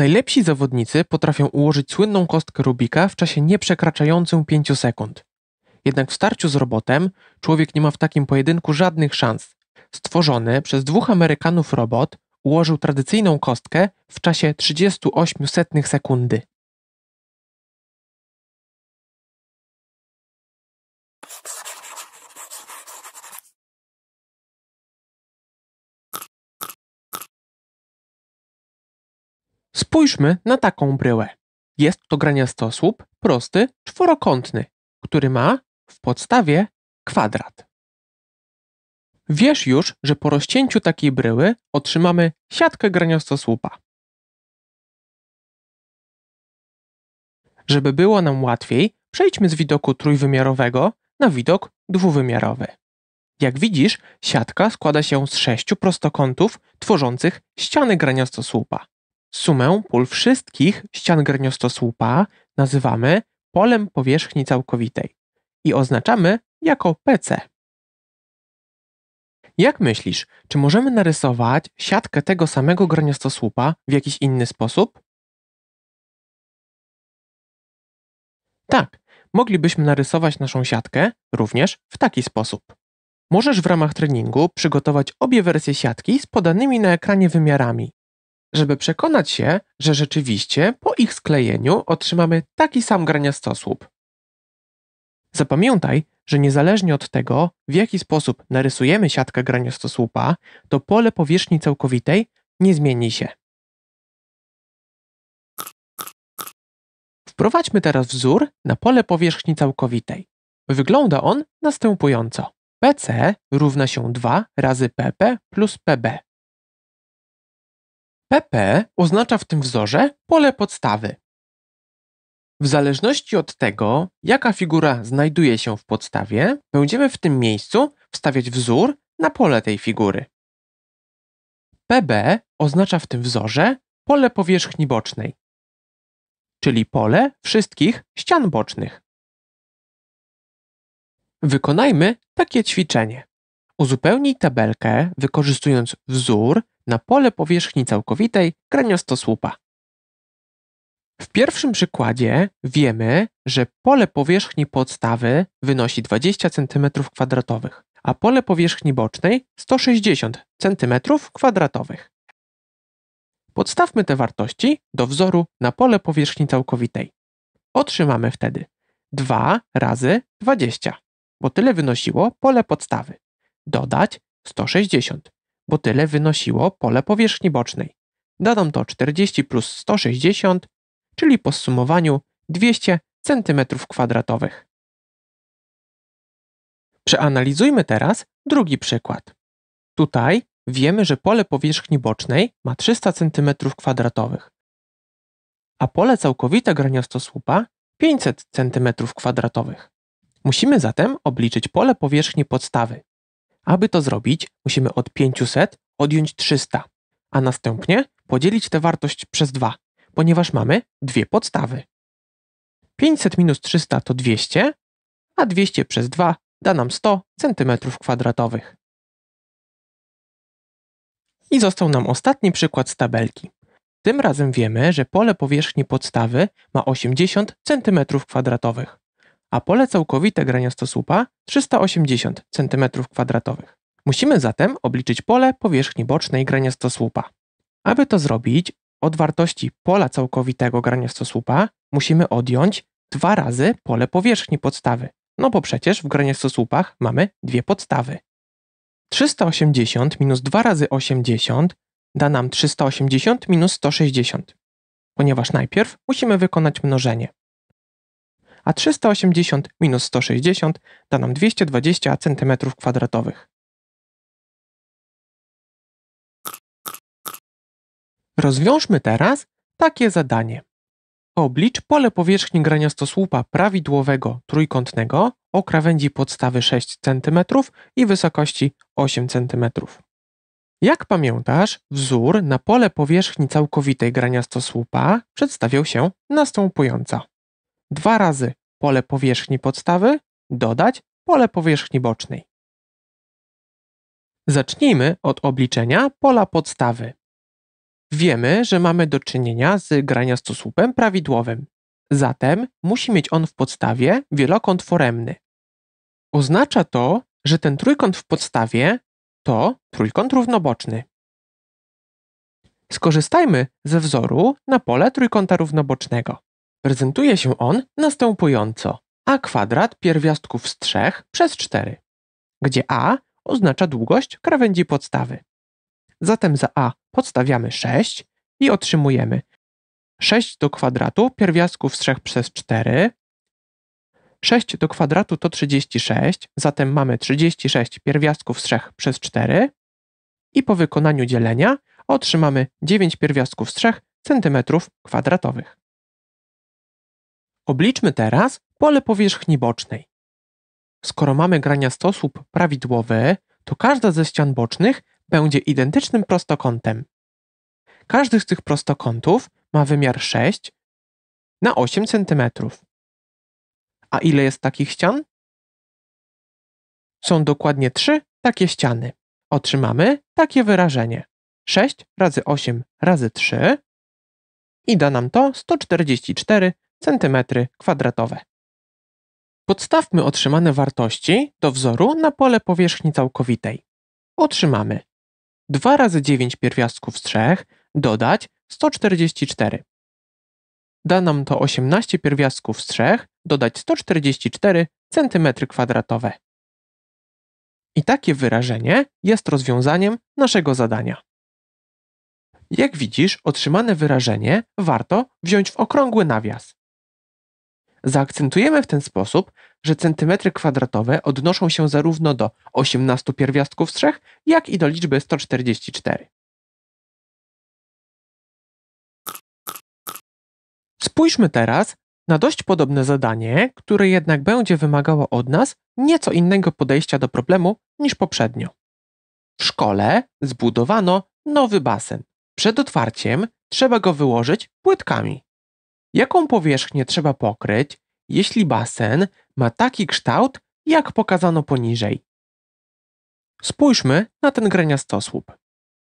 Najlepsi zawodnicy potrafią ułożyć słynną kostkę Rubika w czasie nieprzekraczającym 5 sekund. Jednak w starciu z robotem człowiek nie ma w takim pojedynku żadnych szans. Stworzony przez dwóch Amerykanów robot ułożył tradycyjną kostkę w czasie 38 setnych sekundy. Spójrzmy na taką bryłę. Jest to graniastosłup prosty, czworokątny, który ma w podstawie kwadrat. Wiesz już, że po rozcięciu takiej bryły otrzymamy siatkę graniastosłupa. Żeby było nam łatwiej, przejdźmy z widoku trójwymiarowego na widok dwuwymiarowy. Jak widzisz, siatka składa się z sześciu prostokątów tworzących ściany graniastosłupa. Sumę pól wszystkich ścian garniostosłupa nazywamy polem powierzchni całkowitej i oznaczamy jako PC. Jak myślisz, czy możemy narysować siatkę tego samego graniostosłupa w jakiś inny sposób? Tak, moglibyśmy narysować naszą siatkę również w taki sposób. Możesz w ramach treningu przygotować obie wersje siatki z podanymi na ekranie wymiarami żeby przekonać się, że rzeczywiście po ich sklejeniu otrzymamy taki sam graniastosłup. Zapamiętaj, że niezależnie od tego, w jaki sposób narysujemy siatkę graniastosłupa, to pole powierzchni całkowitej nie zmieni się. Wprowadźmy teraz wzór na pole powierzchni całkowitej. Wygląda on następująco. PC równa się 2 razy PP plus PB. PP oznacza w tym wzorze pole podstawy. W zależności od tego, jaka figura znajduje się w podstawie, będziemy w tym miejscu wstawiać wzór na pole tej figury. PB oznacza w tym wzorze pole powierzchni bocznej, czyli pole wszystkich ścian bocznych. Wykonajmy takie ćwiczenie. Uzupełnij tabelkę wykorzystując wzór na pole powierzchni całkowitej kraniostosłupa. W pierwszym przykładzie wiemy, że pole powierzchni podstawy wynosi 20 cm2, a pole powierzchni bocznej 160 cm2. Podstawmy te wartości do wzoru na pole powierzchni całkowitej. Otrzymamy wtedy 2 razy 20, bo tyle wynosiło pole podstawy dodać 160, bo tyle wynosiło pole powierzchni bocznej. Dodam to 40 plus 160, czyli po zsumowaniu 200 cm2. Przeanalizujmy teraz drugi przykład. Tutaj wiemy, że pole powierzchni bocznej ma 300 cm2, a pole całkowite graniostosłupa 500 cm2. Musimy zatem obliczyć pole powierzchni podstawy, aby to zrobić, musimy od 500 odjąć 300, a następnie podzielić tę wartość przez 2, ponieważ mamy dwie podstawy. 500 minus 300 to 200, a 200 przez 2 da nam 100 cm2. I został nam ostatni przykład z tabelki. Tym razem wiemy, że pole powierzchni podstawy ma 80 cm2 a pole całkowite graniastosłupa 380 cm2. Musimy zatem obliczyć pole powierzchni bocznej graniastosłupa. Aby to zrobić, od wartości pola całkowitego graniastosłupa musimy odjąć dwa razy pole powierzchni podstawy. No bo przecież w graniastosłupach mamy dwie podstawy. 380 minus 2 razy 80 da nam 380 minus 160, ponieważ najpierw musimy wykonać mnożenie a 380 minus 160 da nam 220 cm2. Rozwiążmy teraz takie zadanie. Oblicz pole powierzchni graniastosłupa prawidłowego trójkątnego o krawędzi podstawy 6 cm i wysokości 8 cm. Jak pamiętasz, wzór na pole powierzchni całkowitej graniastosłupa przedstawiał się następująco dwa razy pole powierzchni podstawy dodać pole powierzchni bocznej. Zacznijmy od obliczenia pola podstawy. Wiemy, że mamy do czynienia z graniastosłupem prawidłowym, zatem musi mieć on w podstawie wielokąt foremny. Oznacza to, że ten trójkąt w podstawie to trójkąt równoboczny. Skorzystajmy ze wzoru na pole trójkąta równobocznego. Prezentuje się on następująco a kwadrat pierwiastków z 3 przez 4, gdzie a oznacza długość krawędzi podstawy. Zatem za a podstawiamy 6 i otrzymujemy 6 do kwadratu pierwiastków z 3 przez 4. 6 do kwadratu to 36, zatem mamy 36 pierwiastków z 3 przez 4 i po wykonaniu dzielenia otrzymamy 9 pierwiastków z 3 cm kwadratowych. Obliczmy teraz pole powierzchni bocznej. Skoro mamy graniastosłup prawidłowy, to każda ze ścian bocznych będzie identycznym prostokątem. Każdy z tych prostokątów ma wymiar 6 na 8 cm. A ile jest takich ścian? Są dokładnie 3 takie ściany. Otrzymamy takie wyrażenie. 6 razy 8 razy 3 i da nam to 144 centymetry kwadratowe. Podstawmy otrzymane wartości do wzoru na pole powierzchni całkowitej. Otrzymamy 2 razy 9 pierwiastków z 3 dodać 144. Da nam to 18 pierwiastków z 3 dodać 144 cm2. I takie wyrażenie jest rozwiązaniem naszego zadania. Jak widzisz, otrzymane wyrażenie warto wziąć w okrągły nawias. Zaakcentujemy w ten sposób, że centymetry kwadratowe odnoszą się zarówno do 18 pierwiastków 3, jak i do liczby 144. Spójrzmy teraz na dość podobne zadanie, które jednak będzie wymagało od nas nieco innego podejścia do problemu niż poprzednio. W szkole zbudowano nowy basen. Przed otwarciem trzeba go wyłożyć płytkami. Jaką powierzchnię trzeba pokryć, jeśli basen ma taki kształt, jak pokazano poniżej? Spójrzmy na ten graniastosłup.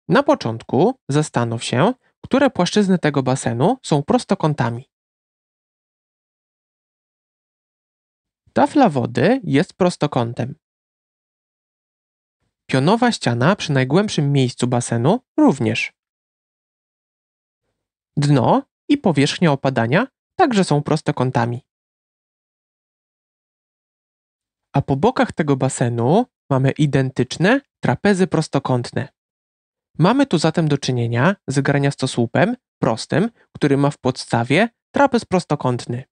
Na początku zastanów się, które płaszczyzny tego basenu są prostokątami. Tafla wody jest prostokątem. Pionowa ściana przy najgłębszym miejscu basenu również. Dno i powierzchnia opadania także są prostokątami. A po bokach tego basenu mamy identyczne trapezy prostokątne. Mamy tu zatem do czynienia z graniastosłupem prostym, który ma w podstawie trapez prostokątny.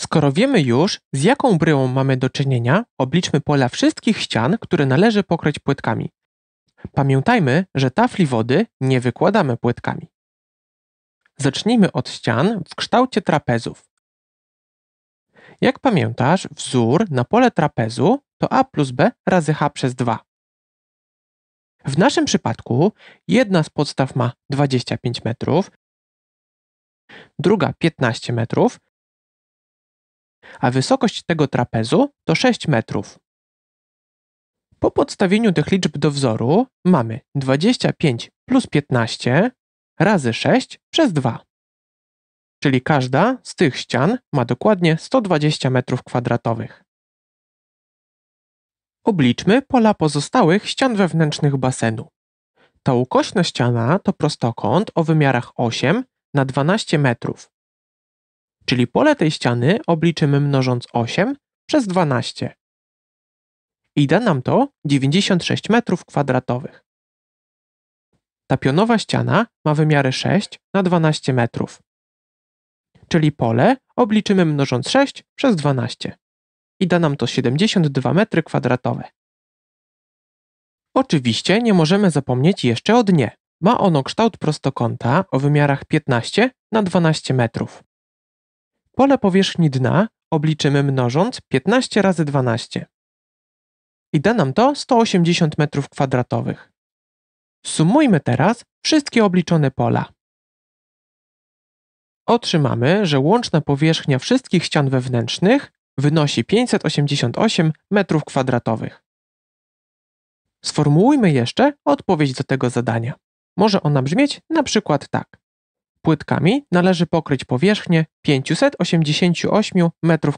Skoro wiemy już, z jaką bryłą mamy do czynienia, obliczmy pola wszystkich ścian, które należy pokryć płytkami. Pamiętajmy, że tafli wody nie wykładamy płytkami. Zacznijmy od ścian w kształcie trapezów. Jak pamiętasz, wzór na pole trapezu to a plus b razy h przez 2. W naszym przypadku jedna z podstaw ma 25 metrów, druga 15 metrów, a wysokość tego trapezu to 6 metrów. Po podstawieniu tych liczb do wzoru mamy 25 plus 15 razy 6 przez 2. Czyli każda z tych ścian ma dokładnie 120 m2. Obliczmy pola pozostałych ścian wewnętrznych basenu. Ta ukośna ściana to prostokąt o wymiarach 8 na 12 metrów. Czyli pole tej ściany obliczymy mnożąc 8 przez 12. I da nam to 96 metrów kwadratowych. Ta pionowa ściana ma wymiary 6 na 12 metrów, czyli pole obliczymy mnożąc 6 przez 12 i da nam to 72 metry kwadratowe. Oczywiście nie możemy zapomnieć jeszcze o dnie. Ma ono kształt prostokąta o wymiarach 15 na 12 metrów. Pole powierzchni dna obliczymy mnożąc 15 razy 12 i da nam to 180 metrów kwadratowych. Sumujmy teraz wszystkie obliczone pola. Otrzymamy, że łączna powierzchnia wszystkich ścian wewnętrznych wynosi 588 m2. Sformułujmy jeszcze odpowiedź do tego zadania. Może ona brzmieć na przykład tak. Płytkami należy pokryć powierzchnię 588 m2.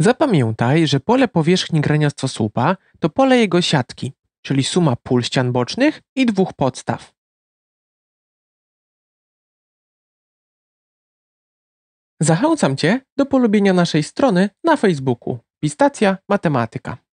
Zapamiętaj, że pole powierzchni graniastosłupa to pole jego siatki, czyli suma pól ścian bocznych i dwóch podstaw. Zachęcam Cię do polubienia naszej strony na Facebooku Pistacja Matematyka.